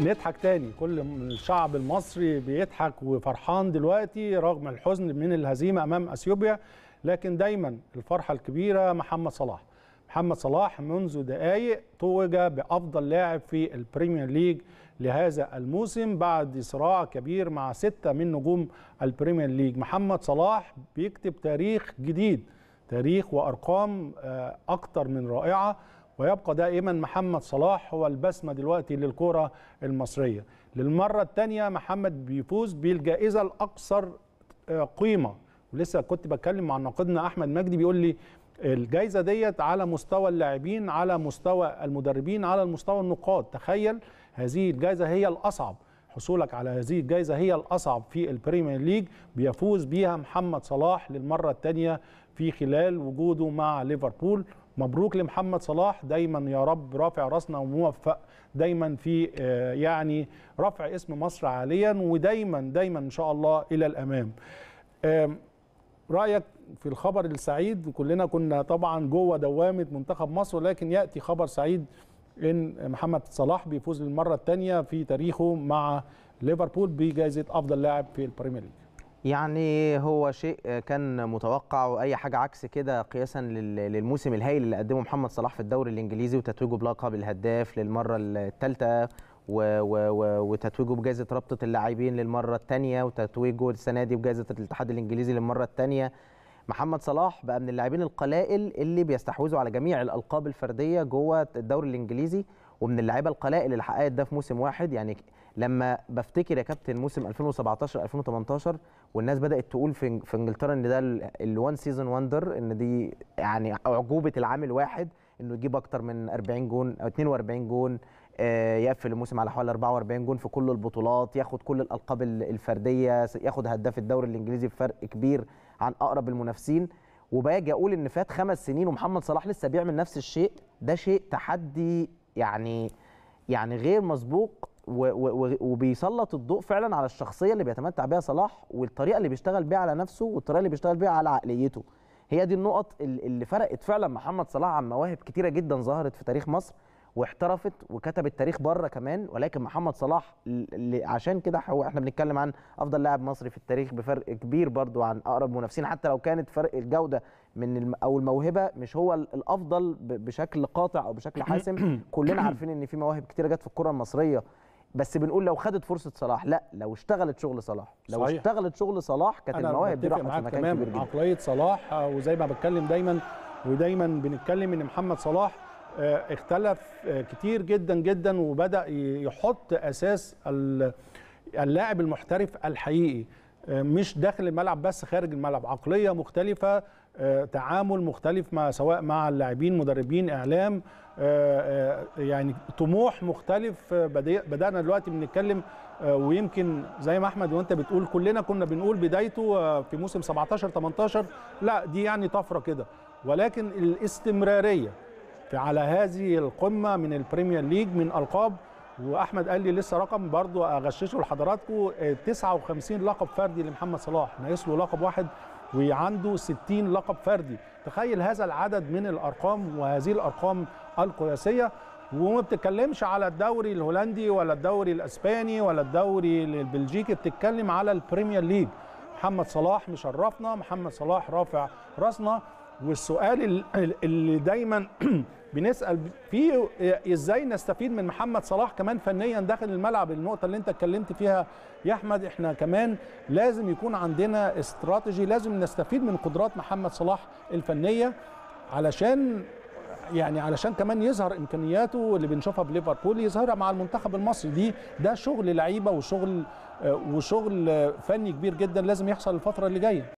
نضحك تاني كل الشعب المصري بيضحك وفرحان دلوقتي رغم الحزن من الهزيمة أمام أثيوبيا لكن دايما الفرحة الكبيرة محمد صلاح محمد صلاح منذ دقائق توج بأفضل لاعب في البريمير ليج لهذا الموسم بعد صراع كبير مع ستة من نجوم البريمير ليج محمد صلاح بيكتب تاريخ جديد تاريخ وأرقام آه، أكتر من رائعة ويبقى دائما محمد صلاح هو البسمة دلوقتي للكرة المصرية للمرة الثانية محمد بيفوز بالجائزة الأكثر آه، قيمة ولسه كنت بتكلم مع ناقدنا أحمد مجدي بيقول لي الجائزة ديت على مستوى اللاعبين على مستوى المدربين على مستوى النقاد تخيل هذه الجائزة هي الأصعب حصولك على هذه الجائزة هي الأصعب في البريمير ليج بيفوز بيها محمد صلاح للمرة الثانية في خلال وجوده مع ليفربول مبروك لمحمد صلاح دايما يا رب رافع راسنا وموفق دايما في آه، يعني رفع اسم مصر عاليا ودايما دايما ان شاء الله الى الامام رايك في الخبر السعيد كلنا كنا طبعا جوه دوامه منتخب مصر لكن ياتي خبر سعيد ان محمد صلاح بيفوز للمره الثانيه في تاريخه مع ليفربول بجائزه افضل لاعب في البريمير ليج يعني هو شيء كان متوقع واي حاجه عكس كده قياسا للموسم الهائل اللي قدمه محمد صلاح في الدوري الانجليزي وتتويجه بلقب الهداف للمره الثالثه وتتويجه بجائزه رابطه اللاعبين للمره الثانيه وتتويجه السنه دي بجائزه الاتحاد الانجليزي للمره الثانيه محمد صلاح بقى من اللاعبين القلائل اللي بيستحوذوا على جميع الالقاب الفرديه جوه الدوري الانجليزي ومن اللعيبه القلائل اللي حققت ده في موسم واحد يعني لما بفتكر يا كابتن موسم 2017 2018 والناس بدات تقول في في انجلترا ان ده الوان سيزون وندر ان دي يعني اعجوبه العام الواحد انه يجيب اكتر من 40 جون او 42 جون آه، يقفل الموسم على حوالي 44 جون في كل البطولات ياخد كل الالقاب الفرديه ياخد هداف الدوري الانجليزي بفرق كبير عن اقرب المنافسين وباجي اقول ان فات خمس سنين ومحمد صلاح لسه بيعمل نفس الشيء ده شيء تحدي يعني يعني غير مسبوق وبيسلط الضوء فعلا على الشخصيه اللي بيتمتع بها صلاح والطريقه اللي بيشتغل بيها على نفسه والطريقه اللي بيشتغل بيها على عقليته هي دي النقط اللي فرقت فعلا محمد صلاح عن مواهب كتيره جدا ظهرت في تاريخ مصر واحترفت وكتبت تاريخ بره كمان ولكن محمد صلاح عشان كده احنا بنتكلم عن افضل لاعب مصري في التاريخ بفرق كبير برضو عن اقرب منافسين حتى لو كانت فرق الجوده من او الموهبه مش هو الافضل بشكل قاطع او بشكل حاسم كلنا عارفين ان في مواهب كتيره جت في الكره المصريه بس بنقول لو خدت فرصه صلاح لا لو اشتغلت شغل صلاح لو صحيح. اشتغلت شغل صلاح كانت المواهب دي راحت في مكان كبير جدا عقليه صلاح آه، وزي ما بتكلم دايما ودايما بنتكلم ان محمد صلاح آه، اختلف آه، كتير جدا جدا وبدا يحط اساس اللاعب المحترف الحقيقي آه، مش داخل الملعب بس خارج الملعب عقليه مختلفه آه، تعامل مختلف مع سواء مع اللاعبين مدربين اعلام آه، يعني طموح مختلف بدانا دلوقتي بنتكلم ويمكن زي ما احمد وانت بتقول كلنا كنا بنقول بدايته في موسم 17 18 لا دي يعني طفره كده ولكن الاستمراريه على هذه القمه من البريمير ليج من القاب واحمد قال لي لسه رقم برضه اغششه لحضراتكم آه، 59 لقب فردي لمحمد صلاح ناقص له لقب واحد وعنده 60 لقب فردي تخيل هذا العدد من الارقام وهذه الارقام القياسيه وما بتتكلمش على الدوري الهولندي ولا الدوري الاسباني ولا الدوري البلجيكي بتتكلم على البريمير ليج محمد صلاح مشرفنا محمد صلاح رافع راسنا والسؤال اللي دايما بنسال في ازاي نستفيد من محمد صلاح كمان فنيا داخل الملعب النقطه اللي انت اتكلمت فيها يا احمد احنا كمان لازم يكون عندنا استراتيجي لازم نستفيد من قدرات محمد صلاح الفنيه علشان يعني علشان كمان يظهر امكانياته اللي بنشوفها بليفربول يظهرها مع المنتخب المصري دي ده شغل لعيبه وشغل وشغل فني كبير جدا لازم يحصل الفتره اللي جايه